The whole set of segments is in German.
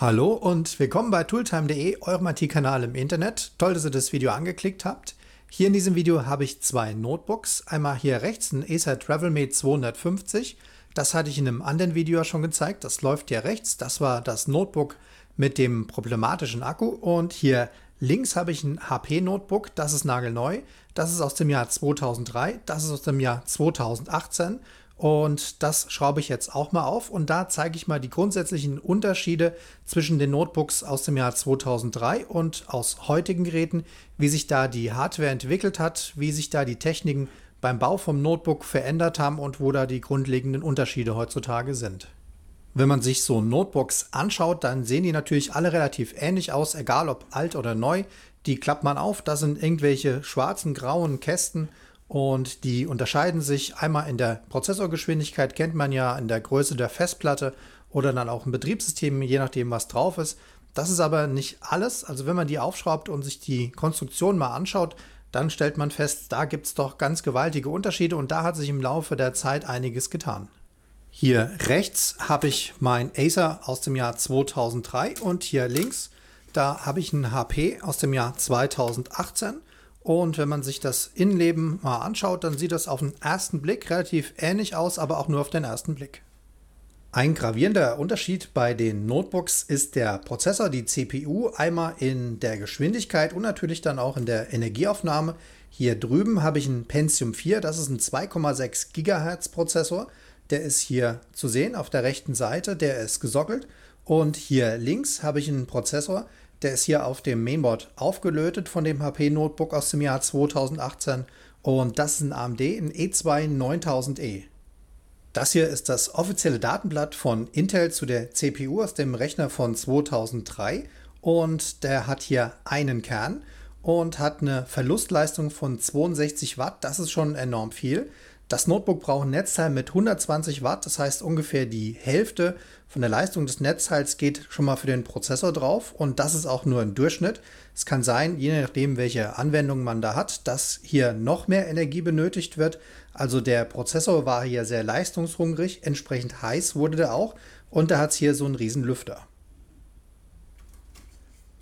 Hallo und willkommen bei tooltime.de, eurem IT-Kanal im Internet. Toll, dass ihr das Video angeklickt habt. Hier in diesem Video habe ich zwei Notebooks. Einmal hier rechts ein Acer TravelMate 250. Das hatte ich in einem anderen Video ja schon gezeigt. Das läuft hier rechts. Das war das Notebook mit dem problematischen Akku. Und hier links habe ich ein HP-Notebook. Das ist nagelneu. Das ist aus dem Jahr 2003. Das ist aus dem Jahr 2018. Und das schraube ich jetzt auch mal auf und da zeige ich mal die grundsätzlichen Unterschiede zwischen den Notebooks aus dem Jahr 2003 und aus heutigen Geräten, wie sich da die Hardware entwickelt hat, wie sich da die Techniken beim Bau vom Notebook verändert haben und wo da die grundlegenden Unterschiede heutzutage sind. Wenn man sich so Notebooks anschaut, dann sehen die natürlich alle relativ ähnlich aus, egal ob alt oder neu. Die klappt man auf, da sind irgendwelche schwarzen, grauen Kästen und die unterscheiden sich einmal in der Prozessorgeschwindigkeit, kennt man ja, in der Größe der Festplatte oder dann auch im Betriebssystem, je nachdem, was drauf ist. Das ist aber nicht alles. Also wenn man die aufschraubt und sich die Konstruktion mal anschaut, dann stellt man fest, da gibt es doch ganz gewaltige Unterschiede und da hat sich im Laufe der Zeit einiges getan. Hier rechts habe ich mein Acer aus dem Jahr 2003 und hier links, da habe ich ein HP aus dem Jahr 2018. Und wenn man sich das Innenleben mal anschaut, dann sieht das auf den ersten Blick relativ ähnlich aus, aber auch nur auf den ersten Blick. Ein gravierender Unterschied bei den Notebooks ist der Prozessor, die CPU, einmal in der Geschwindigkeit und natürlich dann auch in der Energieaufnahme. Hier drüben habe ich einen Pentium 4, das ist ein 2,6 GHz Prozessor. Der ist hier zu sehen auf der rechten Seite, der ist gesockelt. Und hier links habe ich einen Prozessor, der ist hier auf dem Mainboard aufgelötet von dem HP Notebook aus dem Jahr 2018 und das ist ein AMD, ein E2 9000E. E. Das hier ist das offizielle Datenblatt von Intel zu der CPU aus dem Rechner von 2003 und der hat hier einen Kern und hat eine Verlustleistung von 62 Watt. Das ist schon enorm viel. Das Notebook braucht ein Netzteil mit 120 Watt, das heißt ungefähr die Hälfte von der Leistung des Netzteils geht schon mal für den Prozessor drauf und das ist auch nur ein Durchschnitt. Es kann sein, je nachdem, welche Anwendung man da hat, dass hier noch mehr Energie benötigt wird. Also der Prozessor war hier sehr leistungshungrig, entsprechend heiß wurde der auch und da hat es hier so einen riesen Lüfter.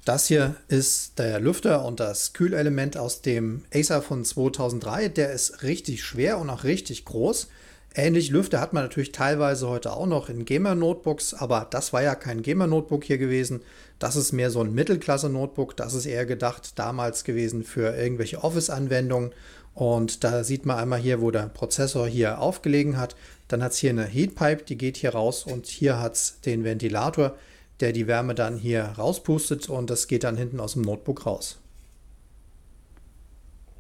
Das hier ist der Lüfter und das Kühlelement aus dem Acer von 2003. Der ist richtig schwer und auch richtig groß. Ähnlich Lüfter hat man natürlich teilweise heute auch noch in Gamer-Notebooks, aber das war ja kein Gamer-Notebook hier gewesen. Das ist mehr so ein Mittelklasse-Notebook. Das ist eher gedacht damals gewesen für irgendwelche Office-Anwendungen. Und da sieht man einmal hier, wo der Prozessor hier aufgelegen hat. Dann hat es hier eine Heatpipe, die geht hier raus und hier hat es den Ventilator der die Wärme dann hier rauspustet und das geht dann hinten aus dem Notebook raus.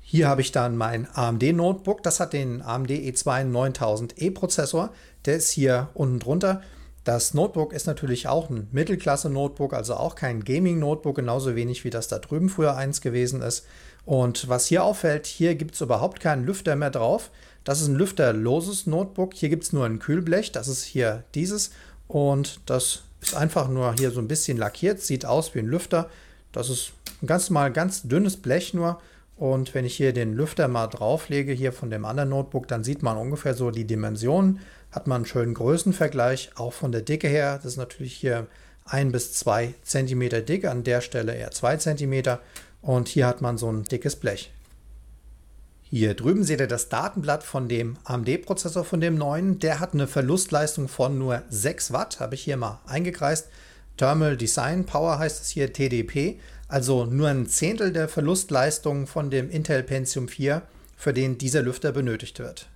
Hier habe ich dann mein AMD Notebook, das hat den AMD E2 9000E Prozessor, der ist hier unten drunter. Das Notebook ist natürlich auch ein Mittelklasse-Notebook, also auch kein Gaming-Notebook, genauso wenig wie das da drüben früher eins gewesen ist. Und was hier auffällt, hier gibt es überhaupt keinen Lüfter mehr drauf. Das ist ein lüfterloses Notebook. Hier gibt es nur ein Kühlblech, das ist hier dieses. Und das ist einfach nur hier so ein bisschen lackiert, sieht aus wie ein Lüfter. Das ist ein ganz mal ganz dünnes Blech nur. Und wenn ich hier den Lüfter mal drauflege, hier von dem anderen Notebook, dann sieht man ungefähr so die Dimensionen. Hat man einen schönen Größenvergleich, auch von der Dicke her. Das ist natürlich hier ein bis zwei Zentimeter dick, an der Stelle eher zwei Zentimeter. Und hier hat man so ein dickes Blech. Hier drüben seht ihr das Datenblatt von dem AMD-Prozessor, von dem neuen. Der hat eine Verlustleistung von nur 6 Watt, habe ich hier mal eingekreist. Thermal Design Power heißt es hier TDP, also nur ein Zehntel der Verlustleistung von dem Intel Pentium 4, für den dieser Lüfter benötigt wird.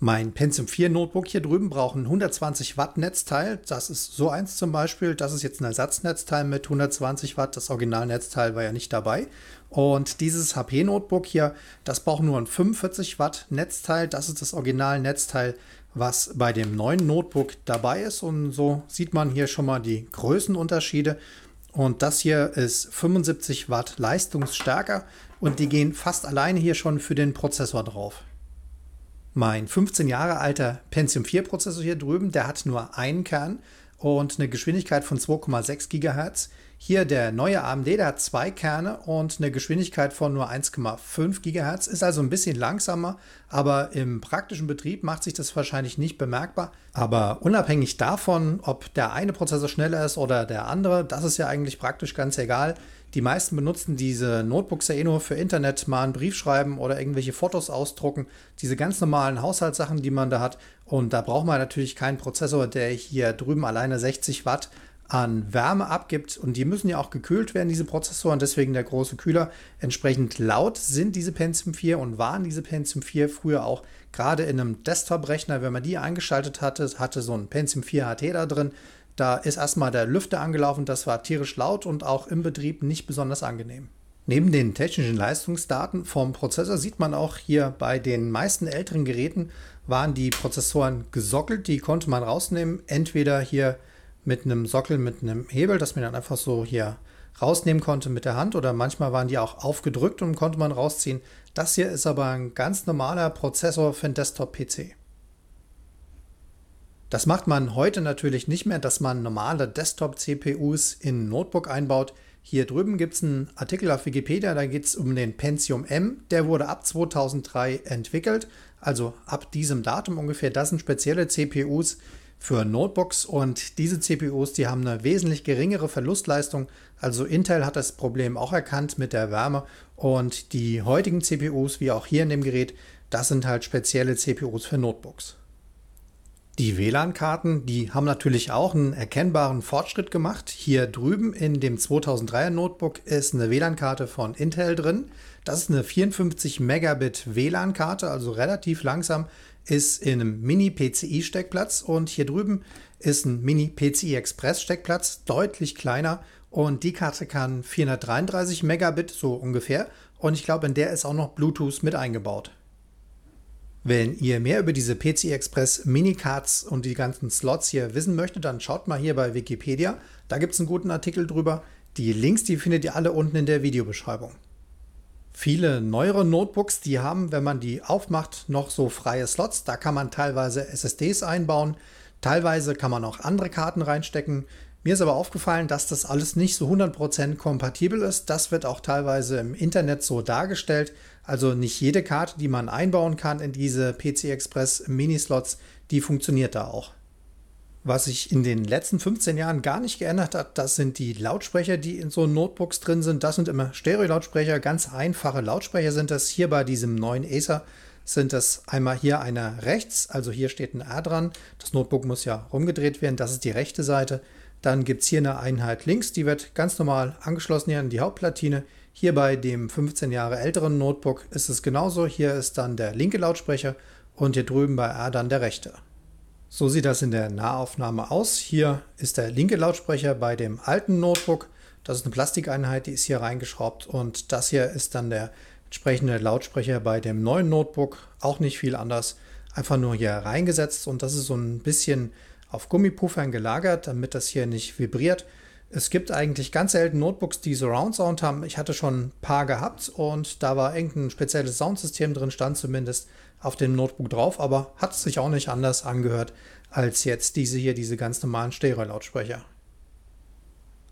Mein Pentium 4 Notebook hier drüben braucht ein 120 Watt Netzteil. Das ist so eins zum Beispiel. Das ist jetzt ein Ersatznetzteil mit 120 Watt. Das Originalnetzteil war ja nicht dabei. Und dieses HP-Notebook hier, das braucht nur ein 45 Watt Netzteil. Das ist das Original-Netzteil, was bei dem neuen Notebook dabei ist. Und so sieht man hier schon mal die Größenunterschiede. Und das hier ist 75 Watt leistungsstärker und die gehen fast alleine hier schon für den Prozessor drauf. Mein 15 Jahre alter Pentium 4 Prozessor hier drüben, der hat nur einen Kern, und eine Geschwindigkeit von 2,6 GHz. Hier der neue AMD, der hat zwei Kerne und eine Geschwindigkeit von nur 1,5 GHz, ist also ein bisschen langsamer, aber im praktischen Betrieb macht sich das wahrscheinlich nicht bemerkbar. Aber unabhängig davon, ob der eine Prozessor schneller ist oder der andere, das ist ja eigentlich praktisch ganz egal. Die meisten benutzen diese Notebooks ja eh nur für Internet, mal einen Brief schreiben oder irgendwelche Fotos ausdrucken. Diese ganz normalen Haushaltssachen, die man da hat. Und da braucht man natürlich keinen Prozessor, der hier drüben alleine 60 Watt an Wärme abgibt. Und die müssen ja auch gekühlt werden, diese Prozessoren. Deswegen der große Kühler. Entsprechend laut sind diese Pentium 4 und waren diese Pentium 4 früher auch gerade in einem Desktop-Rechner, wenn man die eingeschaltet hatte, hatte so ein Pentium 4 HT da drin. Da ist erstmal der Lüfter angelaufen, das war tierisch laut und auch im Betrieb nicht besonders angenehm. Neben den technischen Leistungsdaten vom Prozessor sieht man auch hier bei den meisten älteren Geräten waren die Prozessoren gesockelt, die konnte man rausnehmen, entweder hier mit einem Sockel, mit einem Hebel, dass man dann einfach so hier rausnehmen konnte mit der Hand oder manchmal waren die auch aufgedrückt und konnte man rausziehen. Das hier ist aber ein ganz normaler Prozessor für einen Desktop-PC. Das macht man heute natürlich nicht mehr, dass man normale Desktop-CPUs in Notebook einbaut. Hier drüben gibt es einen Artikel auf Wikipedia, da geht es um den Pentium M. Der wurde ab 2003 entwickelt, also ab diesem Datum ungefähr. Das sind spezielle CPUs für Notebooks und diese CPUs, die haben eine wesentlich geringere Verlustleistung. Also Intel hat das Problem auch erkannt mit der Wärme und die heutigen CPUs, wie auch hier in dem Gerät, das sind halt spezielle CPUs für Notebooks. Die WLAN-Karten, die haben natürlich auch einen erkennbaren Fortschritt gemacht. Hier drüben in dem 2003er Notebook ist eine WLAN-Karte von Intel drin. Das ist eine 54 Megabit WLAN-Karte, also relativ langsam, ist in einem Mini-PCI-Steckplatz und hier drüben ist ein Mini-PCI-Express-Steckplatz, deutlich kleiner und die Karte kann 433 Megabit, so ungefähr. Und ich glaube, in der ist auch noch Bluetooth mit eingebaut. Wenn ihr mehr über diese PC Express Minicards und die ganzen Slots hier wissen möchtet, dann schaut mal hier bei Wikipedia. Da gibt es einen guten Artikel drüber. Die Links, die findet ihr alle unten in der Videobeschreibung. Viele neuere Notebooks, die haben, wenn man die aufmacht, noch so freie Slots. Da kann man teilweise SSDs einbauen. Teilweise kann man auch andere Karten reinstecken. Mir ist aber aufgefallen, dass das alles nicht so 100% kompatibel ist. Das wird auch teilweise im Internet so dargestellt. Also nicht jede Karte, die man einbauen kann in diese PC Express Mini-Slots, die funktioniert da auch. Was sich in den letzten 15 Jahren gar nicht geändert hat, das sind die Lautsprecher, die in so Notebooks drin sind. Das sind immer Stereo-Lautsprecher, ganz einfache Lautsprecher sind das. Hier bei diesem neuen Acer sind das einmal hier einer rechts, also hier steht ein R dran. Das Notebook muss ja rumgedreht werden, das ist die rechte Seite. Dann gibt es hier eine Einheit links, die wird ganz normal angeschlossen hier an die Hauptplatine. Hier bei dem 15 Jahre älteren Notebook ist es genauso. Hier ist dann der linke Lautsprecher und hier drüben bei R dann der rechte. So sieht das in der Nahaufnahme aus. Hier ist der linke Lautsprecher bei dem alten Notebook. Das ist eine Plastikeinheit, die ist hier reingeschraubt und das hier ist dann der entsprechende Lautsprecher bei dem neuen Notebook. Auch nicht viel anders. Einfach nur hier reingesetzt und das ist so ein bisschen auf Gummipuffern gelagert, damit das hier nicht vibriert. Es gibt eigentlich ganz selten Notebooks, die Surround Sound haben. Ich hatte schon ein paar gehabt und da war irgendein spezielles Soundsystem drin, stand zumindest auf dem Notebook drauf, aber hat es sich auch nicht anders angehört als jetzt diese hier, diese ganz normalen Stereo-Lautsprecher.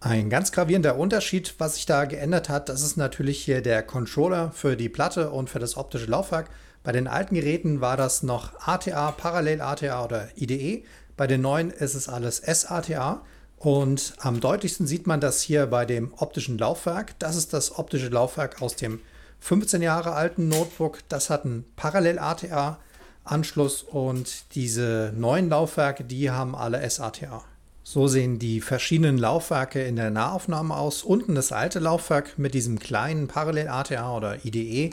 Ein ganz gravierender Unterschied, was sich da geändert hat, das ist natürlich hier der Controller für die Platte und für das optische Laufwerk. Bei den alten Geräten war das noch ATA, Parallel ATA oder IDE. Bei den neuen ist es alles SATA. Und am deutlichsten sieht man das hier bei dem optischen Laufwerk. Das ist das optische Laufwerk aus dem 15 Jahre alten Notebook. Das hat einen Parallel-ATA-Anschluss und diese neuen Laufwerke, die haben alle SATA. So sehen die verschiedenen Laufwerke in der Nahaufnahme aus. Unten das alte Laufwerk mit diesem kleinen Parallel-ATA oder IDE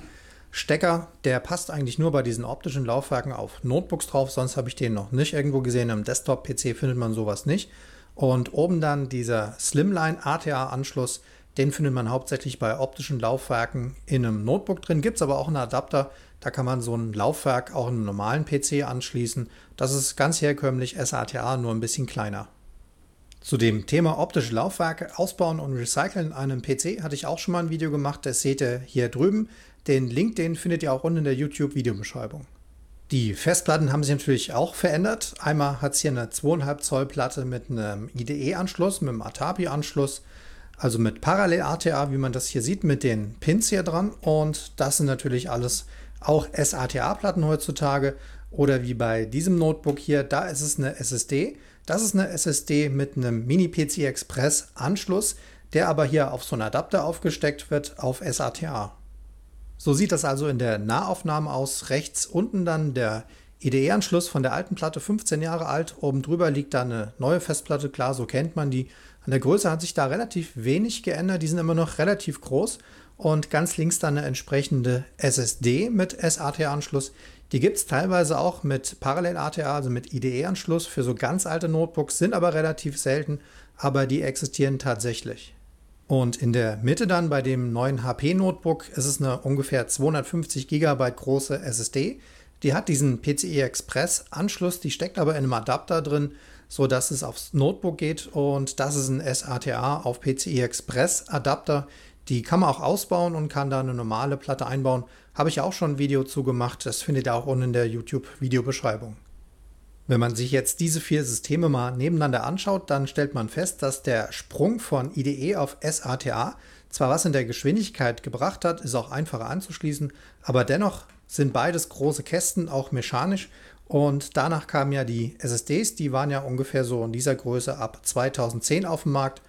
Stecker, der passt eigentlich nur bei diesen optischen Laufwerken auf Notebooks drauf, sonst habe ich den noch nicht irgendwo gesehen. Im Desktop-PC findet man sowas nicht. Und oben dann dieser Slimline ATA-Anschluss, den findet man hauptsächlich bei optischen Laufwerken in einem Notebook drin. Gibt es aber auch einen Adapter, da kann man so ein Laufwerk auch in einem normalen PC anschließen. Das ist ganz herkömmlich SATA, nur ein bisschen kleiner. Zu dem Thema optische Laufwerke ausbauen und recyceln an einem PC hatte ich auch schon mal ein Video gemacht, das seht ihr hier drüben. Den Link, den findet ihr auch unten in der YouTube-Videobeschreibung. Die Festplatten haben sich natürlich auch verändert. Einmal hat es hier eine 2,5 Zoll Platte mit einem IDE-Anschluss, mit einem Atapi-Anschluss, also mit Parallel-ATA, wie man das hier sieht, mit den Pins hier dran. Und das sind natürlich alles auch SATA-Platten heutzutage. Oder wie bei diesem Notebook hier, da ist es eine SSD. Das ist eine SSD mit einem Mini-PC Express Anschluss, der aber hier auf so einen Adapter aufgesteckt wird auf SATA. So sieht das also in der Nahaufnahme aus. Rechts unten dann der IDE-Anschluss von der alten Platte, 15 Jahre alt. Oben drüber liegt da eine neue Festplatte, klar, so kennt man die. An der Größe hat sich da relativ wenig geändert. Die sind immer noch relativ groß und ganz links dann eine entsprechende SSD mit sata anschluss die gibt es teilweise auch mit Parallel-ATA, also mit IDE-Anschluss für so ganz alte Notebooks, sind aber relativ selten, aber die existieren tatsächlich. Und in der Mitte dann bei dem neuen HP-Notebook ist es eine ungefähr 250 GB große SSD. Die hat diesen PCI e Express-Anschluss, die steckt aber in einem Adapter drin, sodass es aufs Notebook geht und das ist ein SATA auf PCI e Express-Adapter. Die kann man auch ausbauen und kann da eine normale Platte einbauen. Habe ich auch schon ein Video zu gemacht. Das findet ihr auch unten in der YouTube-Videobeschreibung. Wenn man sich jetzt diese vier Systeme mal nebeneinander anschaut, dann stellt man fest, dass der Sprung von IDE auf SATA zwar was in der Geschwindigkeit gebracht hat, ist auch einfacher anzuschließen, aber dennoch sind beides große Kästen, auch mechanisch. Und danach kamen ja die SSDs, die waren ja ungefähr so in dieser Größe ab 2010 auf den Markt.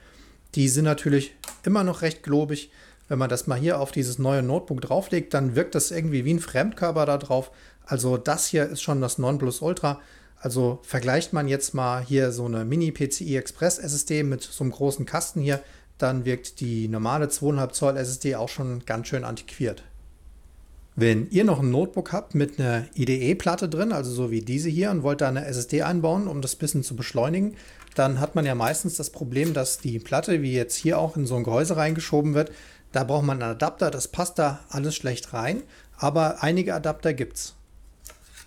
Die sind natürlich immer noch recht globig. Wenn man das mal hier auf dieses neue Notebook drauflegt, dann wirkt das irgendwie wie ein Fremdkörper da drauf. Also das hier ist schon das Ultra. Also vergleicht man jetzt mal hier so eine Mini-PCI Express SSD mit so einem großen Kasten hier, dann wirkt die normale 2,5 Zoll SSD auch schon ganz schön antiquiert. Wenn ihr noch ein Notebook habt mit einer IDE-Platte drin, also so wie diese hier, und wollt da eine SSD einbauen, um das bisschen zu beschleunigen, dann hat man ja meistens das Problem, dass die Platte, wie jetzt hier auch in so ein Gehäuse reingeschoben wird, da braucht man einen Adapter, das passt da alles schlecht rein, aber einige Adapter gibt es.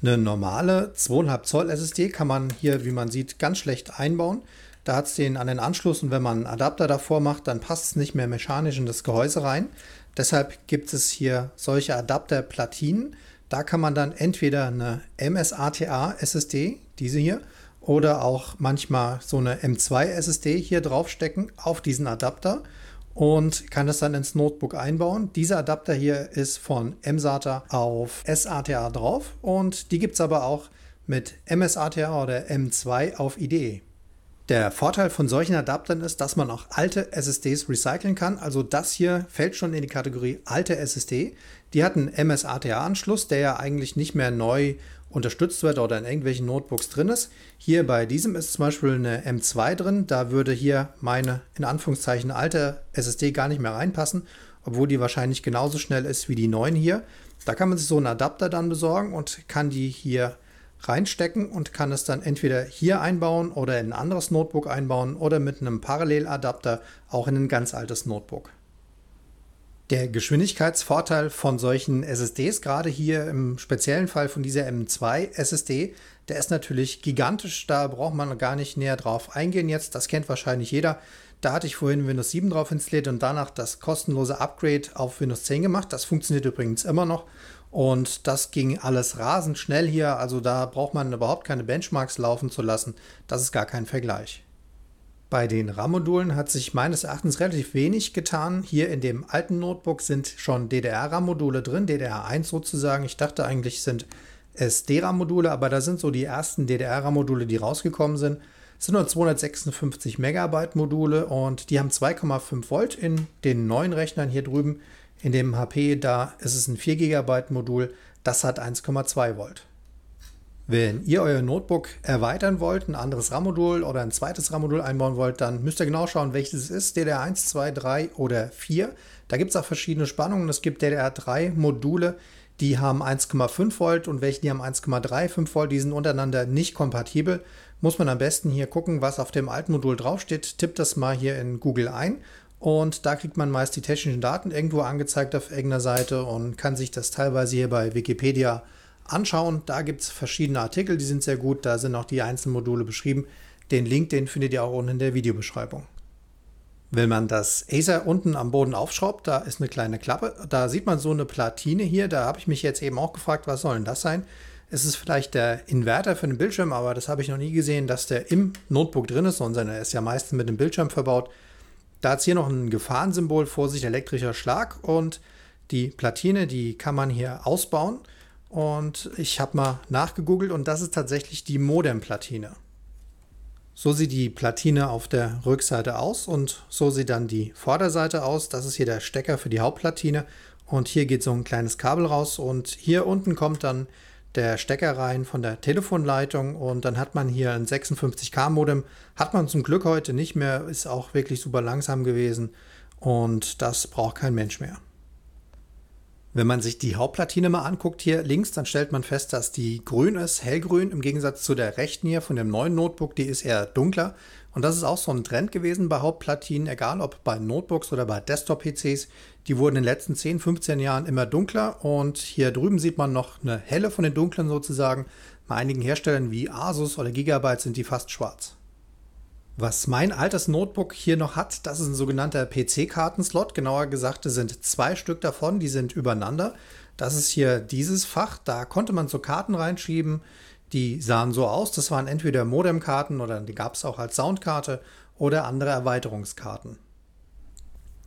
Eine normale 2,5 Zoll SSD kann man hier, wie man sieht, ganz schlecht einbauen. Da hat es den an den Anschluss und wenn man einen Adapter davor macht, dann passt es nicht mehr mechanisch in das Gehäuse rein. Deshalb gibt es hier solche Adapterplatinen. Da kann man dann entweder eine MSATA SSD, diese hier, oder auch manchmal so eine M2-SSD hier draufstecken auf diesen Adapter und kann das dann ins Notebook einbauen. Dieser Adapter hier ist von mSATA auf SATA drauf und die gibt es aber auch mit MSATA oder M2 auf IDE. Der Vorteil von solchen Adaptern ist, dass man auch alte SSDs recyceln kann. Also das hier fällt schon in die Kategorie alte SSD. Die hat einen MSATA-Anschluss, der ja eigentlich nicht mehr neu unterstützt wird oder in irgendwelchen Notebooks drin ist. Hier bei diesem ist zum Beispiel eine M2 drin. Da würde hier meine in Anführungszeichen alte SSD gar nicht mehr reinpassen, obwohl die wahrscheinlich genauso schnell ist wie die neuen hier. Da kann man sich so einen Adapter dann besorgen und kann die hier reinstecken und kann es dann entweder hier einbauen oder in ein anderes Notebook einbauen oder mit einem Paralleladapter auch in ein ganz altes Notebook der Geschwindigkeitsvorteil von solchen SSDs, gerade hier im speziellen Fall von dieser M2 SSD, der ist natürlich gigantisch. Da braucht man gar nicht näher drauf eingehen jetzt. Das kennt wahrscheinlich jeder. Da hatte ich vorhin Windows 7 drauf installiert und danach das kostenlose Upgrade auf Windows 10 gemacht. Das funktioniert übrigens immer noch. Und das ging alles rasend schnell hier. Also da braucht man überhaupt keine Benchmarks laufen zu lassen. Das ist gar kein Vergleich. Bei den RAM-Modulen hat sich meines Erachtens relativ wenig getan. Hier in dem alten Notebook sind schon DDR-RAM-Module drin, DDR1 sozusagen. Ich dachte eigentlich sind SD-RAM-Module, aber da sind so die ersten DDR-RAM-Module, die rausgekommen sind. Es sind nur 256 Megabyte Module und die haben 2,5 Volt in den neuen Rechnern hier drüben. In dem HP, da ist es ein 4 Gigabyte Modul, das hat 1,2 Volt. Wenn ihr euer Notebook erweitern wollt, ein anderes RAM-Modul oder ein zweites RAM-Modul einbauen wollt, dann müsst ihr genau schauen, welches es ist, DDR1, 2, 3 oder 4. Da gibt es auch verschiedene Spannungen. Es gibt DDR3-Module, die haben 1,5 Volt und welche, die haben 1,35 Volt, die sind untereinander nicht kompatibel. Muss man am besten hier gucken, was auf dem alten Modul draufsteht. Tippt das mal hier in Google ein und da kriegt man meist die technischen Daten irgendwo angezeigt auf irgendeiner Seite und kann sich das teilweise hier bei Wikipedia anschauen. Da gibt es verschiedene Artikel, die sind sehr gut. Da sind auch die einzelnen Module beschrieben. Den Link, den findet ihr auch unten in der Videobeschreibung. Wenn man das Acer unten am Boden aufschraubt, da ist eine kleine Klappe. Da sieht man so eine Platine hier. Da habe ich mich jetzt eben auch gefragt, was soll denn das sein? Es ist vielleicht der Inverter für den Bildschirm, aber das habe ich noch nie gesehen, dass der im Notebook drin ist, sondern er ist ja meistens mit dem Bildschirm verbaut. Da hat es hier noch ein Gefahrensymbol, Vorsicht, elektrischer Schlag und die Platine, die kann man hier ausbauen. Und ich habe mal nachgegoogelt und das ist tatsächlich die Modem-Platine. So sieht die Platine auf der Rückseite aus und so sieht dann die Vorderseite aus. Das ist hier der Stecker für die Hauptplatine und hier geht so ein kleines Kabel raus und hier unten kommt dann der Stecker rein von der Telefonleitung und dann hat man hier ein 56K Modem. Hat man zum Glück heute nicht mehr, ist auch wirklich super langsam gewesen und das braucht kein Mensch mehr. Wenn man sich die Hauptplatine mal anguckt hier links, dann stellt man fest, dass die grün ist, hellgrün, im Gegensatz zu der rechten hier von dem neuen Notebook, die ist eher dunkler. Und das ist auch so ein Trend gewesen bei Hauptplatinen, egal ob bei Notebooks oder bei Desktop-PCs. Die wurden in den letzten 10, 15 Jahren immer dunkler und hier drüben sieht man noch eine helle von den dunklen sozusagen. Bei einigen Herstellern wie Asus oder Gigabyte sind die fast schwarz. Was mein altes Notebook hier noch hat, das ist ein sogenannter PC-Kartenslot. Genauer gesagt, es sind zwei Stück davon, die sind übereinander. Das ist hier dieses Fach, da konnte man so Karten reinschieben. Die sahen so aus, das waren entweder Modemkarten oder die gab es auch als Soundkarte oder andere Erweiterungskarten.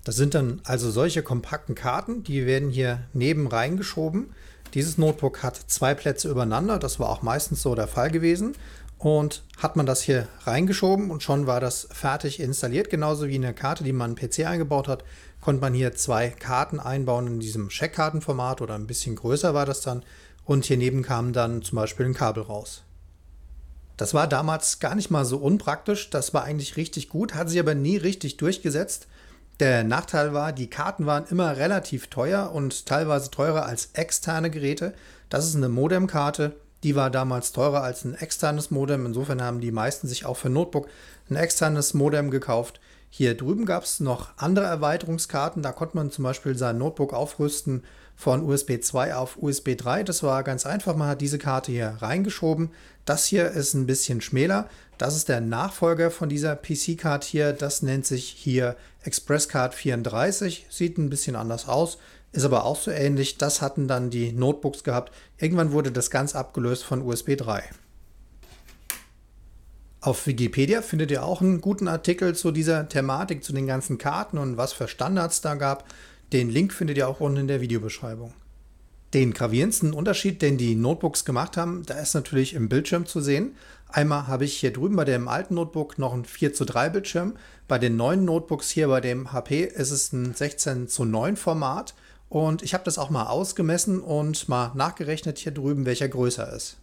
Das sind dann also solche kompakten Karten, die werden hier neben reingeschoben. Dieses Notebook hat zwei Plätze übereinander, das war auch meistens so der Fall gewesen und hat man das hier reingeschoben und schon war das fertig installiert. Genauso wie eine Karte, die man PC eingebaut hat, konnte man hier zwei Karten einbauen in diesem Scheckkartenformat oder ein bisschen größer war das dann. Und hier neben kam dann zum Beispiel ein Kabel raus. Das war damals gar nicht mal so unpraktisch, das war eigentlich richtig gut, hat sich aber nie richtig durchgesetzt. Der Nachteil war, die Karten waren immer relativ teuer und teilweise teurer als externe Geräte. Das ist eine Modemkarte, die war damals teurer als ein externes Modem. Insofern haben die meisten sich auch für Notebook ein externes Modem gekauft. Hier drüben gab es noch andere Erweiterungskarten. Da konnte man zum Beispiel sein Notebook aufrüsten von USB 2 auf USB 3. Das war ganz einfach. Man hat diese Karte hier reingeschoben. Das hier ist ein bisschen schmäler. Das ist der Nachfolger von dieser PC-Card hier. Das nennt sich hier Express Card 34. Sieht ein bisschen anders aus. Ist aber auch so ähnlich. Das hatten dann die Notebooks gehabt. Irgendwann wurde das ganz abgelöst von USB 3. Auf Wikipedia findet ihr auch einen guten Artikel zu dieser Thematik, zu den ganzen Karten und was für Standards da gab. Den Link findet ihr auch unten in der Videobeschreibung. Den gravierendsten Unterschied, den die Notebooks gemacht haben, da ist natürlich im Bildschirm zu sehen. Einmal habe ich hier drüben bei dem alten Notebook noch einen 4 zu 3 Bildschirm. Bei den neuen Notebooks hier bei dem HP ist es ein 16 zu 9 Format. Und ich habe das auch mal ausgemessen und mal nachgerechnet hier drüben, welcher größer ist.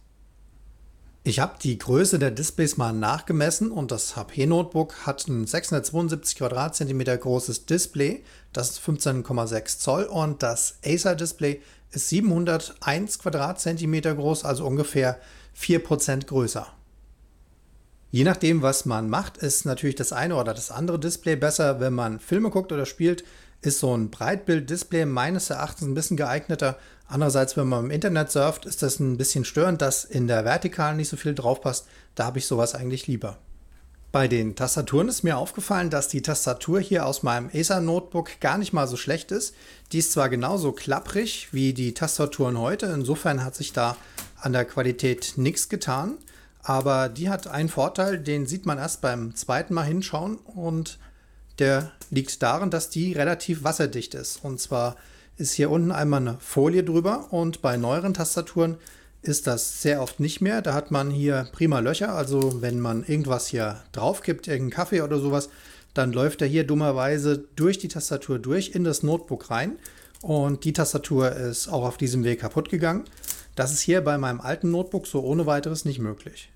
Ich habe die Größe der Displays mal nachgemessen und das HP Notebook hat ein 672 Quadratzentimeter großes Display, das ist 15,6 Zoll und das Acer Display ist 701 Quadratzentimeter groß, also ungefähr 4% größer. Je nachdem, was man macht, ist natürlich das eine oder das andere Display besser, wenn man Filme guckt oder spielt, ist so ein Breitbild-Display meines Erachtens ein bisschen geeigneter. Andererseits, wenn man im Internet surft, ist das ein bisschen störend, dass in der Vertikalen nicht so viel drauf passt. Da habe ich sowas eigentlich lieber. Bei den Tastaturen ist mir aufgefallen, dass die Tastatur hier aus meinem e Acer Notebook gar nicht mal so schlecht ist. Die ist zwar genauso klapprig wie die Tastaturen heute, insofern hat sich da an der Qualität nichts getan, aber die hat einen Vorteil, den sieht man erst beim zweiten Mal hinschauen und der liegt darin, dass die relativ wasserdicht ist. Und zwar ist hier unten einmal eine Folie drüber und bei neueren Tastaturen ist das sehr oft nicht mehr. Da hat man hier prima Löcher, also wenn man irgendwas hier drauf gibt, irgendeinen Kaffee oder sowas, dann läuft er hier dummerweise durch die Tastatur durch in das Notebook rein und die Tastatur ist auch auf diesem Weg kaputt gegangen. Das ist hier bei meinem alten Notebook so ohne weiteres nicht möglich.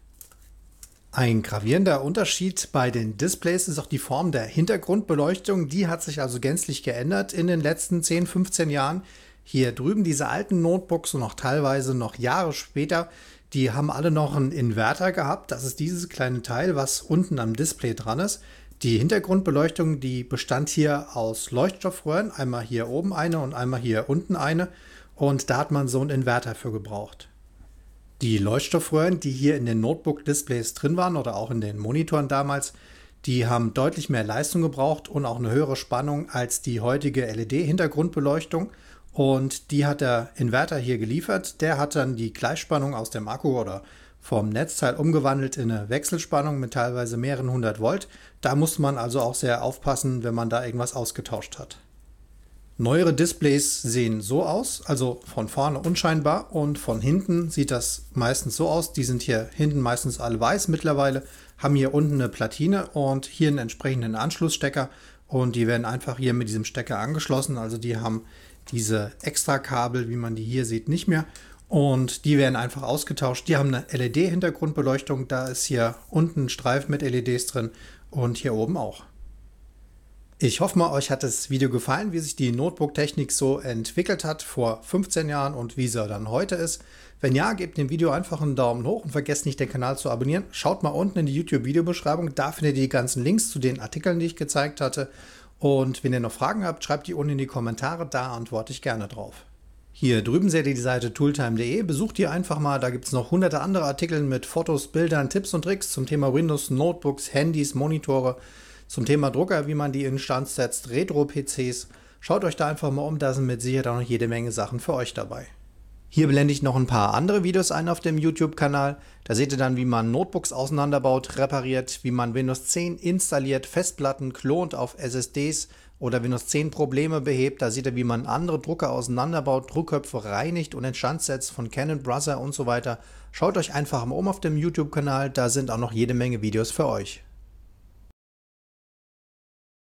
Ein gravierender Unterschied bei den Displays ist auch die Form der Hintergrundbeleuchtung. Die hat sich also gänzlich geändert in den letzten 10, 15 Jahren. Hier drüben diese alten Notebooks und auch teilweise noch Jahre später, die haben alle noch einen Inverter gehabt. Das ist dieses kleine Teil, was unten am Display dran ist. Die Hintergrundbeleuchtung, die bestand hier aus Leuchtstoffröhren, einmal hier oben eine und einmal hier unten eine. Und da hat man so einen Inverter für gebraucht. Die Leuchtstoffröhren, die hier in den Notebook-Displays drin waren oder auch in den Monitoren damals, die haben deutlich mehr Leistung gebraucht und auch eine höhere Spannung als die heutige LED-Hintergrundbeleuchtung. Und die hat der Inverter hier geliefert. Der hat dann die Gleichspannung aus dem Akku oder vom Netzteil umgewandelt in eine Wechselspannung mit teilweise mehreren hundert Volt. Da muss man also auch sehr aufpassen, wenn man da irgendwas ausgetauscht hat. Neuere Displays sehen so aus, also von vorne unscheinbar und von hinten sieht das meistens so aus. Die sind hier hinten meistens alle weiß mittlerweile, haben hier unten eine Platine und hier einen entsprechenden Anschlussstecker und die werden einfach hier mit diesem Stecker angeschlossen. Also die haben diese extra Kabel, wie man die hier sieht, nicht mehr und die werden einfach ausgetauscht. Die haben eine LED-Hintergrundbeleuchtung, da ist hier unten ein Streif mit LEDs drin und hier oben auch. Ich hoffe mal, euch hat das Video gefallen, wie sich die Notebook-Technik so entwickelt hat vor 15 Jahren und wie sie dann heute ist. Wenn ja, gebt dem Video einfach einen Daumen hoch und vergesst nicht, den Kanal zu abonnieren. Schaut mal unten in die YouTube-Videobeschreibung, da findet ihr die ganzen Links zu den Artikeln, die ich gezeigt hatte. Und wenn ihr noch Fragen habt, schreibt die unten in die Kommentare, da antworte ich gerne drauf. Hier drüben seht ihr die Seite tooltime.de, besucht die einfach mal, da gibt es noch hunderte andere Artikel mit Fotos, Bildern, Tipps und Tricks zum Thema Windows, Notebooks, Handys, Monitore. Zum Thema Drucker, wie man die instand setzt, Retro-PCs, schaut euch da einfach mal um, da sind mit Sicherheit auch noch jede Menge Sachen für euch dabei. Hier blende ich noch ein paar andere Videos ein auf dem YouTube-Kanal. Da seht ihr dann, wie man Notebooks auseinanderbaut, repariert, wie man Windows 10 installiert, Festplatten klont auf SSDs oder Windows 10 Probleme behebt. Da seht ihr, wie man andere Drucker auseinanderbaut, Druckköpfe reinigt und instand von Canon Brother und so weiter. Schaut euch einfach mal um auf dem YouTube-Kanal, da sind auch noch jede Menge Videos für euch.